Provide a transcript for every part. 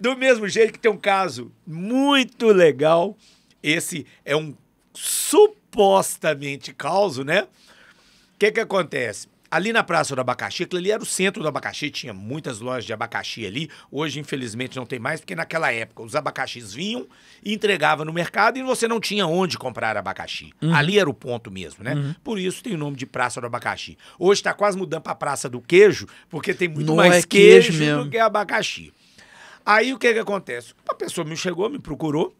Do mesmo jeito que tem um caso muito legal, esse é um supostamente causo, né? O que que acontece? Ali na Praça do Abacaxi, aquilo ali era o centro do abacaxi, tinha muitas lojas de abacaxi ali. Hoje, infelizmente, não tem mais, porque naquela época os abacaxis vinham, entregava no mercado e você não tinha onde comprar abacaxi. Uhum. Ali era o ponto mesmo, né? Uhum. Por isso tem o nome de Praça do Abacaxi. Hoje está quase mudando para Praça do Queijo, porque tem muito não mais é queijo, queijo do que abacaxi. Aí o que que acontece? Uma pessoa me chegou, me procurou.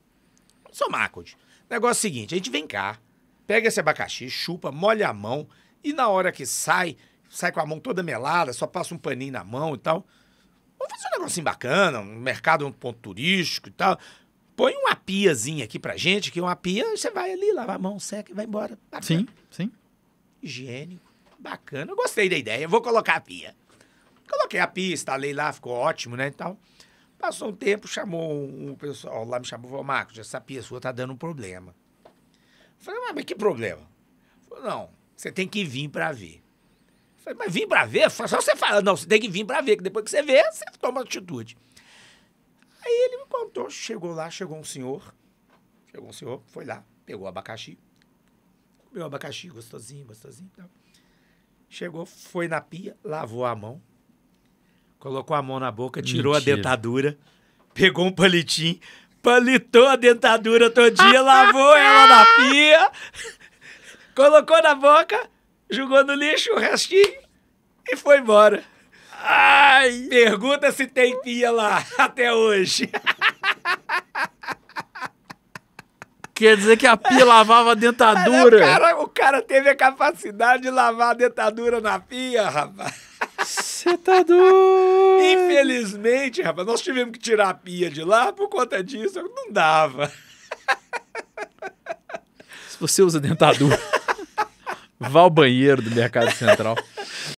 Sou Marcos. Negócio é seguinte, a gente vem cá, pega esse abacaxi, chupa, molha a mão e na hora que sai, sai com a mão toda melada, só passa um paninho na mão e tal. Vamos fazer um negocinho bacana, um mercado, um ponto turístico e tal. Põe uma piazinha aqui pra gente, que uma pia, você vai ali, lava a mão, seca e vai embora. Bacana. Sim, sim. Higiênico, bacana. Eu gostei da ideia, vou colocar a pia. Coloquei a pia, instalei lá, ficou ótimo, né, e tal. Passou um tempo, chamou um, pessoal lá, me chamou, falou, Marcos, essa pessoa tá dando um problema. Eu falei, ah, mas, que problema? Falei, não, você tem que vir para ver. Eu falei, mas vim para ver? Só você fala, não, você tem que vir para ver, que depois que você vê, você toma atitude. Aí ele me contou, chegou lá, chegou um senhor, chegou um senhor, foi lá, pegou abacaxi, comeu abacaxi gostosinho, gostosinho. Então. Chegou, foi na pia, lavou a mão, colocou a mão na boca, tirou Mentira. a dentadura, pegou um palitinho, palitou a dentadura todinha, lavou ela na pia, colocou na boca, jogou no lixo o restinho e foi embora. Ai, pergunta se tem pia lá até hoje. Quer dizer que a pia lavava a é dentadura? o, cara, o cara teve a capacidade de lavar a dentadura na pia, rapaz. Você tá doido! Infelizmente, rapaz, nós tivemos que tirar a pia de lá por conta disso, não dava. Se você usa dentadura, vá ao banheiro do Mercado Central.